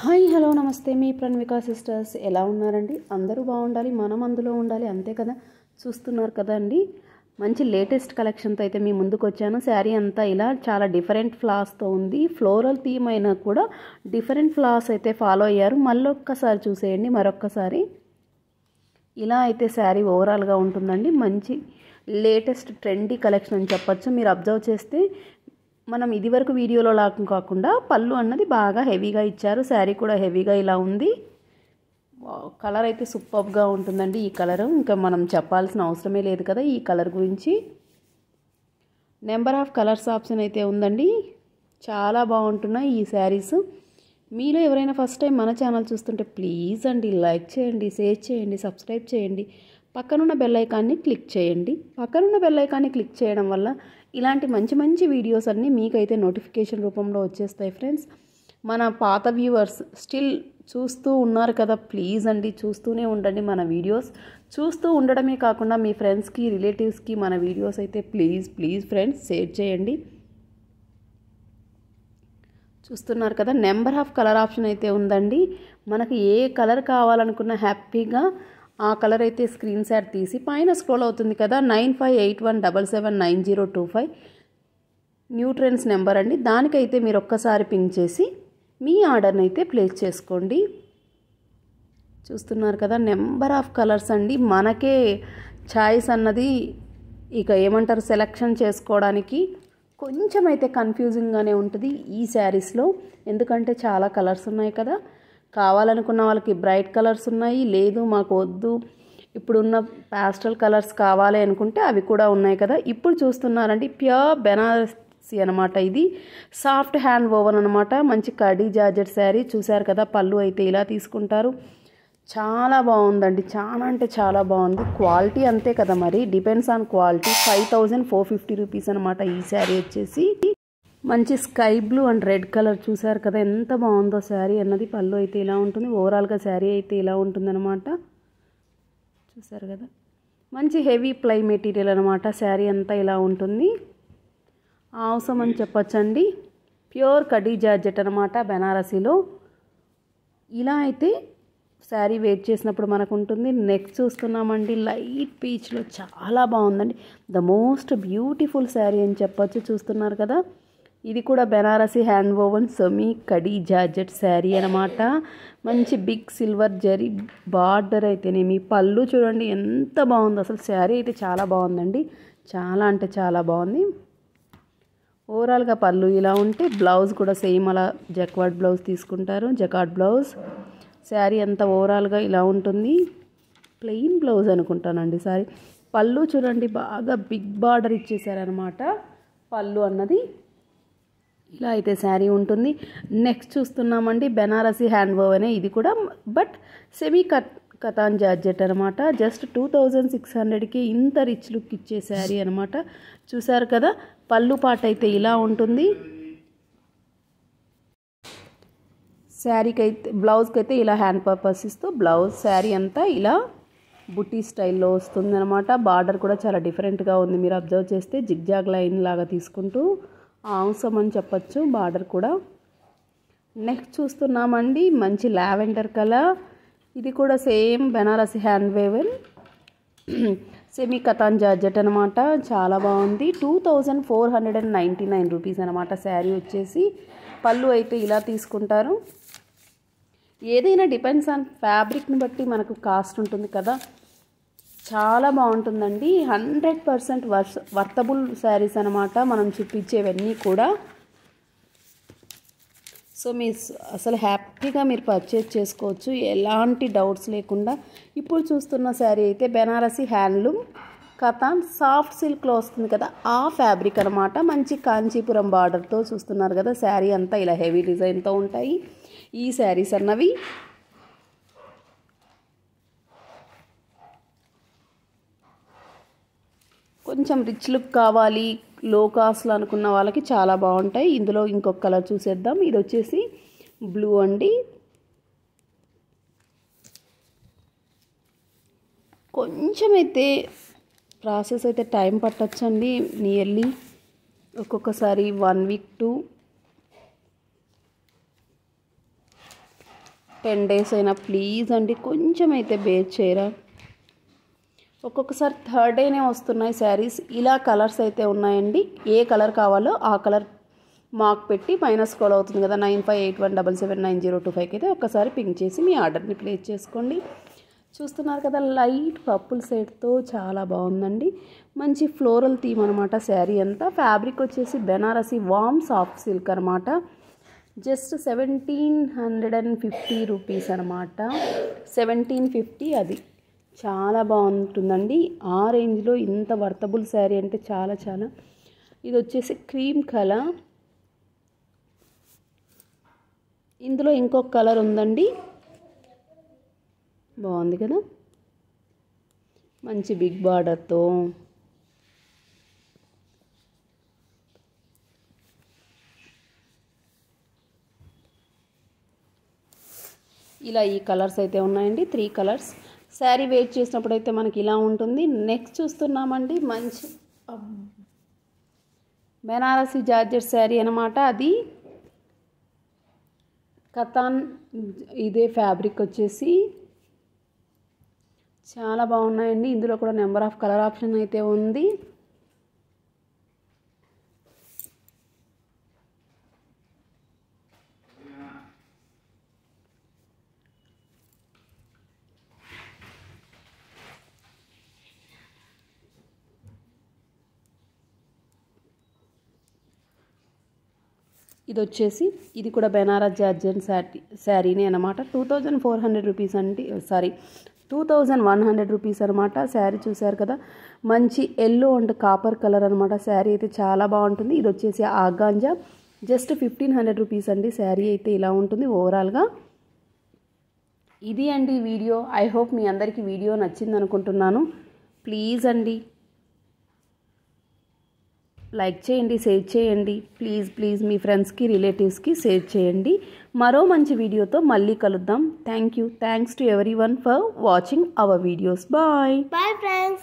hi hello నమస్తే మీ ప్రణవికా sisters ఎలా ఉన్నారండి అందరూ బాగుండాలి మనం అందులో ఉండాలి అంతే కదా చూస్తున్నారు కదా అండి మంచి లేటెస్ట్ కలెక్షన్తో అయితే మీ ముందుకు వచ్చాను శారీ అంతా ఇలా చాలా డిఫరెంట్ ఫ్లాస్తో ఉంది ఫ్లోరల్ థీమ్ అయినా కూడా డిఫరెంట్ ఫ్లాస్ అయితే ఫాలో అయ్యారు మళ్ళొక్కసారి చూసేయండి మరొక్కసారి ఇలా అయితే శారీ ఓవరాల్గా ఉంటుందండి మంచి లేటెస్ట్ ట్రెండీ కలెక్షన్ అని చెప్పచ్చు మీరు అబ్జర్వ్ చేస్తే మనం ఇదివరకు వీడియోలో లాగం కాకుండా పళ్ళు అన్నది బాగా హెవీగా ఇచ్చారు శారీ కూడా హెవీగా ఇలా ఉంది కలర్ అయితే సూపర్గా ఉంటుందండి ఈ కలర్ ఇంకా మనం చెప్పాల్సిన అవసరమే లేదు కదా ఈ కలర్ గురించి నెంబర్ ఆఫ్ కలర్స్ ఆప్షన్ అయితే ఉందండి చాలా బాగుంటున్నాయి ఈ శారీస్ మీలో ఎవరైనా ఫస్ట్ టైం మన ఛానల్ చూస్తుంటే ప్లీజ్ అండి లైక్ చేయండి షేర్ చేయండి సబ్స్క్రైబ్ చేయండి పక్కనున్న బెల్లైకాన్ని క్లిక్ చేయండి పక్కనున్న బెల్లైకాన్ని క్లిక్ చేయడం వల్ల ఇలాంటి మంచి మంచి వీడియోస్ అన్నీ మీకైతే నోటిఫికేషన్ రూపంలో వచ్చేస్తాయి ఫ్రెండ్స్ మన పాత వ్యూవర్స్ స్టిల్ చూస్తూ ఉన్నారు కదా ప్లీజ్ అండి చూస్తూనే ఉండండి మన వీడియోస్ చూస్తూ ఉండడమే కాకుండా మీ ఫ్రెండ్స్కి రిలేటివ్స్కి మన వీడియోస్ అయితే ప్లీజ్ ప్లీజ్ ఫ్రెండ్స్ షేర్ చేయండి చూస్తున్నారు కదా నెంబర్ ఆఫ్ కలర్ ఆప్షన్ అయితే ఉందండి మనకు ఏ కలర్ కావాలనుకున్నా హ్యాపీగా ఆ కలర్ అయితే స్క్రీన్ షాట్ తీసి పైన స్క్రోల్ అవుతుంది కదా nine five eight one double seven nine zero two five న్యూట్రెన్స్ నెంబర్ అండి దానికైతే మీరు ఒక్కసారి పింక్ చేసి మీ ఆర్డర్ని అయితే ప్లేస్ చేసుకోండి చూస్తున్నారు కదా నెంబర్ ఆఫ్ కలర్స్ అండి మనకే ఛాయిస్ అన్నది ఇక ఏమంటారు సెలెక్షన్ చేసుకోవడానికి కొంచెం అయితే కన్ఫ్యూజింగ్గానే ఉంటుంది ఈ శారీస్లో ఎందుకంటే చాలా కలర్స్ ఉన్నాయి కదా కావాలనుకున్న వాళ్ళకి బ్రైట్ కలర్స్ ఉన్నాయి లేదు మాకు వద్దు ఇప్పుడున్న ప్యాస్టల్ కలర్స్ కావాలి అనుకుంటే అవి కూడా ఉన్నాయి కదా ఇప్పుడు చూస్తున్నారండి ప్యూర్ బెనారసి అనమాట ఇది సాఫ్ట్ హ్యాండ్ ఓవన్ అనమాట మంచి కడీ జార్జెట్ శారీ చూశారు కదా పళ్ళు అయితే ఇలా తీసుకుంటారు చాలా బాగుందండి చాలా అంటే చాలా బాగుంది క్వాలిటీ అంతే కదా మరి depends on quality five thousand four fifty rupees అనమాట ఈ శారీ వచ్చేసి మంచి sky blue and red colour చూసారు కదా ఎంత బాగుందో శారీ అన్నది పళ్ళు అయితే ఇలా ఉంటుంది ఓవరాల్గా శారీ అయితే ఇలా ఉంటుందన్నమాట చూసారు కదా మంచి హెవీ ప్లై మెటీరియల్ అనమాట శారీ అంతా ఇలా ఉంటుంది అవసరం అని చెప్పచ్చండి ప్యూర్ కడీ జార్జెట్ అనమాట బెనారసీలో ఇలా అయితే శారీ వెయిట్ చేసినప్పుడు మనకు ఉంటుంది నెక్ చూస్తున్నామండి లైట్ పీచ్లో చాలా బాగుందండి ద మోస్ట్ బ్యూటిఫుల్ శారీ అని చెప్పచ్చు చూస్తున్నారు కదా ఇది కూడా బెనారసీ హ్యాండ్ ఓవన్ సెమీ కడీ జాజెట్ శారీ అనమాట మంచి బిగ్ సిల్వర్ జరీ బార్డర్ అయితేనేమి పళ్ళు చూడండి ఎంత బాగుంది అసలు శారీ అయితే చాలా బాగుందండి చాలా అంటే చాలా బాగుంది ఓవరాల్గా పళ్ళు ఇలా ఉంటే బ్లౌజ్ కూడా సేమ్ అలా జక్వాడ్ బ్లౌజ్ తీసుకుంటారు జకాడ్ బ్లౌజ్ శారీ అంతా ఓవరాల్గా ఇలా ఉంటుంది ప్లెయిన్ బ్లౌజ్ అనుకుంటానండి సారీ పళ్ళు చూడండి బాగా బిగ్ బార్డర్ ఇచ్చేసారనమాట పళ్ళు అన్నది ఇలా అయితే శారీ ఉంటుంది నెక్స్ట్ చూస్తున్నామండి బెనారసీ హ్యాండ్ అనే ఇది కూడా బట్ సెమీ కట్ కథాన్ జాడ్జెట్ అనమాట జస్ట్ టూ థౌజండ్ సిక్స్ హండ్రెడ్కి ఇంత రిచ్ లుక్ ఇచ్చే శారీ అనమాట చూసారు కదా పళ్ళు పాట అయితే ఇలా ఉంటుంది శారీకి అయితే బ్లౌజ్కి అయితే ఇలా హ్యాండ్ పర్పస్ ఇస్తూ బ్లౌజ్ శారీ అంతా ఇలా బుట్టి స్టైల్లో వస్తుంది అనమాట బార్డర్ కూడా చాలా డిఫరెంట్గా ఉంది మీరు అబ్జర్వ్ చేస్తే జిగ్జాగ్ లైన్ లాగా తీసుకుంటూ అవసరం అని చెప్పచ్చు బార్డర్ కూడా నెక్స్ట్ చూస్తున్నామండి మంచి లావెండర్ కలర్ ఇది కూడా same Banarasi hand woven semi కథాన్ జార్జెట్ అనమాట చాలా బాగుంది two thousand four hundred and ninety nine rupees అనమాట శారీ వచ్చేసి పళ్ళు అయితే ఇలా తీసుకుంటారు ఏదైనా డిపెండ్స్ ఆన్ ఫ్యాబ్రిక్ని బట్టి మనకు కాస్ట్ ఉంటుంది కదా చాలా బాగుంటుందండి hundred percent worth worthable saris అనమాట మనం చూపించేవన్నీ కూడా సో మీ అసలు హ్యాపీగా మీరు పర్చేజ్ చేసుకోవచ్చు ఎలాంటి డౌట్స్ లేకుండా ఇప్పుడు చూస్తున్న శారీ అయితే బెనారసీ హ్యాండ్లూమ్ కథాన్ సాఫ్ట్ సిల్క్లో వస్తుంది కదా ఆ ఫ్యాబ్రిక్ అనమాట మంచి కాంచీపురం బార్డర్తో చూస్తున్నారు కదా శారీ అంతా ఇలా హెవీ డిజైన్తో ఉంటాయి ఈ శారీస్ అన్నవి కొంచెం రిచ్ లుక్ కావాలి లో కాస్ట్లు అనుకున్న వాళ్ళకి చాలా బాగుంటాయి ఇందులో ఇంకొక కలర్ చూసేద్దాం ఇది వచ్చేసి బ్లూ అండి కొంచెం అయితే ప్రాసెస్ అయితే టైం అండి నియర్లీ ఒక్కొక్కసారి one week to ten days అయినా ప్లీజ్ అండి కొంచెం అయితే బేర్ చేయరా ఒక్కొక్కసారి థర్డ్ డేనే వస్తున్నాయి శారీస్ ఇలా కలర్స్ అయితే ఉన్నాయండి ఏ కలర్ కావాలో ఆ కలర్ మార్క్ పెట్టి మైనస్ కాల్ అవుతుంది కదా nine five eight one double seven nine zero two ఫైవ్కి అయితే ఒక్కసారి పింక్ చేసి మీ ఆర్డర్ని ప్లేస్ చేసుకోండి చూస్తున్నారు కదా లైట్ పప్పుల సెట్తో చాలా బాగుందండి మంచి ఫ్లోరల్ థీమ్ అనమాట శారీ అంతా ఫ్యాబ్రిక్ వచ్చేసి బెనారసి వామ్ సాఫ్ట్ సిల్క్ అనమాట just seventeen hundred and fifty rupees అనమాట సెవెంటీన్ ఫిఫ్టీ అది చాలా బాగుంటుందండి ఆ రేంజ్లో ఇంత వర్తబుల్ శారీ అంటే చాలా చాలా ఇది వచ్చేసి క్రీమ్ కలర్ ఇందులో ఇంకొక కలర్ ఉందండి బాగుంది కదా మంచి బిగ్ బార్డర్తో ఇలా ఈ కలర్స్ అయితే ఉన్నాయండి త్రీ కలర్స్ శారీ వేట్ చేసినప్పుడు అయితే మనకి ఇలా ఉంటుంది నెక్స్ట్ చూస్తున్నామండి మంచి బెనారసి జార్జెట్ శారీ అనమాట అది కతాన్ ఇదే ఫ్యాబ్రిక్ వచ్చేసి చాలా బాగున్నాయండి ఇందులో కూడా నెంబర్ ఆఫ్ కలర్ ఆప్షన్ అయితే ఉంది ఇది వచ్చేసి ఇది కూడా బెనారస్ జార్జన్ శారీ శారీనే అనమాట two thousand four hundred rupees అంటే sorry two thousand one hundred rupees అనమాట శారీ చూశారు కదా మంచి ఎల్లో అండ్ కాపర్ కలర్ అనమాట శారీ అయితే చాలా బాగుంటుంది ఇది వచ్చేసి organza just fifteen hundred rupees అండి శారీ అయితే ఇలా ఉంటుంది ఓవరాల్గా ఇది అండి వీడియో ఐ హోప్ మీ అందరికీ వీడియో నచ్చింది అనుకుంటున్నాను ప్లీజ్ అండి లైక్ చేయండి సేవ్ చేయండి ప్లీజ్ ప్లీజ్ మీ ఫ్రెండ్స్కి రిలేటివ్స్కి సేవ్ చేయండి మరో మంచి వీడియోతో మళ్ళీ కలుద్దాం thank you thanks to everyone for watching our videos bye bye friends